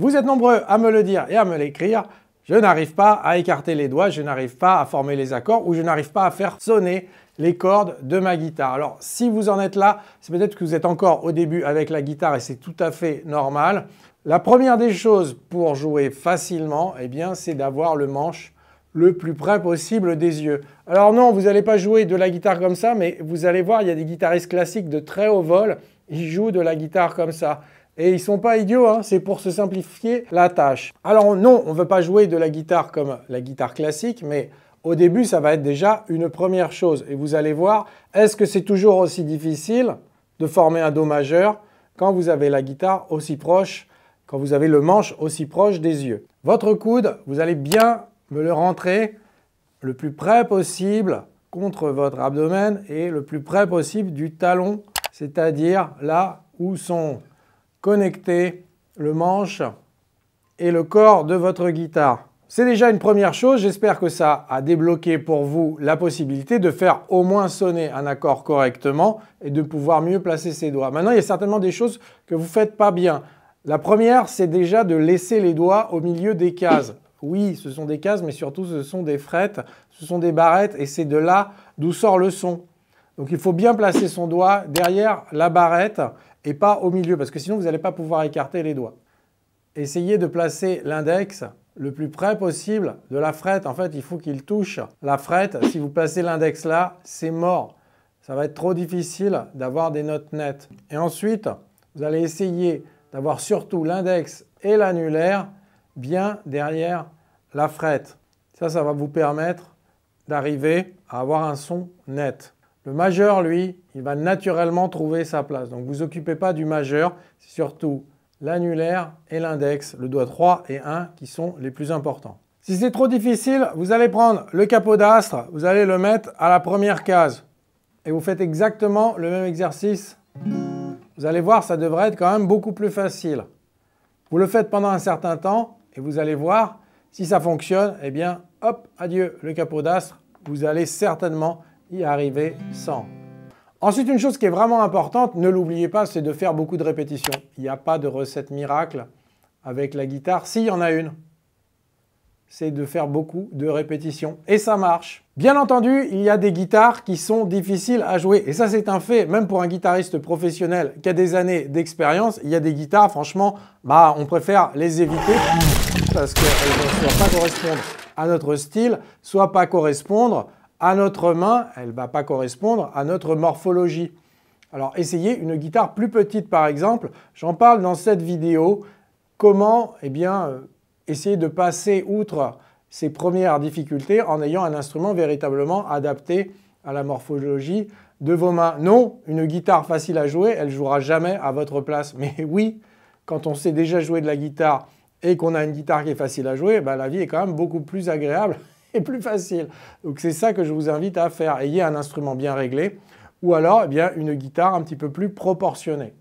Vous êtes nombreux à me le dire et à me l'écrire. Je n'arrive pas à écarter les doigts, je n'arrive pas à former les accords ou je n'arrive pas à faire sonner les cordes de ma guitare. Alors si vous en êtes là, c'est peut-être que vous êtes encore au début avec la guitare et c'est tout à fait normal. La première des choses pour jouer facilement, eh bien, c'est d'avoir le manche le plus près possible des yeux. Alors non, vous n'allez pas jouer de la guitare comme ça, mais vous allez voir, il y a des guitaristes classiques de très haut vol, ils jouent de la guitare comme ça. Et ils sont pas idiots, hein, c'est pour se simplifier la tâche. Alors non, on ne veut pas jouer de la guitare comme la guitare classique, mais au début, ça va être déjà une première chose. Et vous allez voir, est-ce que c'est toujours aussi difficile de former un Do majeur quand vous avez la guitare aussi proche, quand vous avez le manche aussi proche des yeux Votre coude, vous allez bien me le rentrer le plus près possible contre votre abdomen et le plus près possible du talon, c'est-à-dire là où sont connecter le manche et le corps de votre guitare. C'est déjà une première chose, j'espère que ça a débloqué pour vous la possibilité de faire au moins sonner un accord correctement et de pouvoir mieux placer ses doigts. Maintenant, il y a certainement des choses que vous ne faites pas bien. La première, c'est déjà de laisser les doigts au milieu des cases. Oui, ce sont des cases, mais surtout ce sont des frettes, ce sont des barrettes, et c'est de là d'où sort le son. Donc il faut bien placer son doigt derrière la barrette et pas au milieu, parce que sinon vous n'allez pas pouvoir écarter les doigts. Essayez de placer l'index le plus près possible de la frette. En fait, il faut qu'il touche la frette. Si vous placez l'index là, c'est mort. Ça va être trop difficile d'avoir des notes nettes. Et ensuite, vous allez essayer d'avoir surtout l'index et l'annulaire bien derrière la frette. Ça, ça va vous permettre d'arriver à avoir un son net. Le majeur, lui, il va naturellement trouver sa place. Donc vous occupez pas du majeur, c'est surtout l'annulaire et l'index, le doigt 3 et 1 qui sont les plus importants. Si c'est trop difficile, vous allez prendre le capot d'astre, vous allez le mettre à la première case. Et vous faites exactement le même exercice. Vous allez voir, ça devrait être quand même beaucoup plus facile. Vous le faites pendant un certain temps et vous allez voir si ça fonctionne. Eh bien, hop, adieu le capot d'astre. Vous allez certainement y arriver sans. Ensuite, une chose qui est vraiment importante, ne l'oubliez pas, c'est de faire beaucoup de répétitions. Il n'y a pas de recette miracle avec la guitare, s'il y en a une. C'est de faire beaucoup de répétitions. Et ça marche. Bien entendu, il y a des guitares qui sont difficiles à jouer. Et ça, c'est un fait. Même pour un guitariste professionnel qui a des années d'expérience, il y a des guitares, franchement, bah, on préfère les éviter parce qu'elles ne vont soit pas correspondre à notre style, soit pas correspondre à notre main, elle ne va pas correspondre à notre morphologie. Alors essayez une guitare plus petite par exemple. J'en parle dans cette vidéo. Comment eh bien, euh, essayer de passer outre ces premières difficultés en ayant un instrument véritablement adapté à la morphologie de vos mains. Non, une guitare facile à jouer, elle jouera jamais à votre place. Mais oui, quand on sait déjà jouer de la guitare et qu'on a une guitare qui est facile à jouer, ben, la vie est quand même beaucoup plus agréable et plus facile. Donc c'est ça que je vous invite à faire. Ayez un instrument bien réglé ou alors eh bien, une guitare un petit peu plus proportionnée.